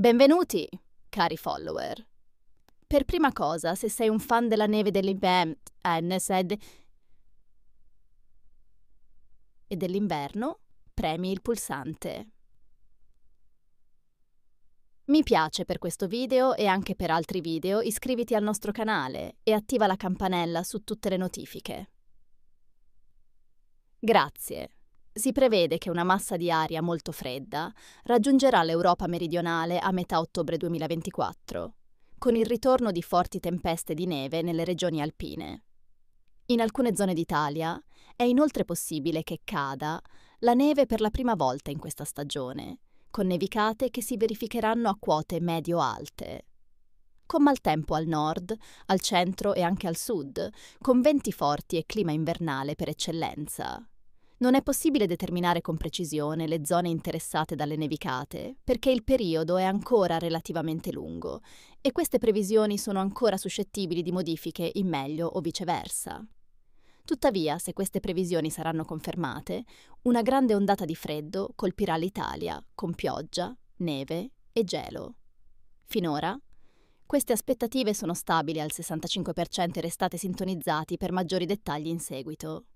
Benvenuti, cari follower. Per prima cosa, se sei un fan della neve dell'inverno eh, e dell'inverno, premi il pulsante. Mi piace per questo video e anche per altri video, iscriviti al nostro canale e attiva la campanella su tutte le notifiche. Grazie. Si prevede che una massa di aria molto fredda raggiungerà l'Europa meridionale a metà ottobre 2024, con il ritorno di forti tempeste di neve nelle regioni alpine. In alcune zone d'Italia è inoltre possibile che cada la neve per la prima volta in questa stagione, con nevicate che si verificheranno a quote medio-alte. Con maltempo al nord, al centro e anche al sud, con venti forti e clima invernale per eccellenza. Non è possibile determinare con precisione le zone interessate dalle nevicate, perché il periodo è ancora relativamente lungo e queste previsioni sono ancora suscettibili di modifiche in meglio o viceversa. Tuttavia, se queste previsioni saranno confermate, una grande ondata di freddo colpirà l'Italia con pioggia, neve e gelo. Finora, queste aspettative sono stabili al 65% e restate sintonizzati per maggiori dettagli in seguito.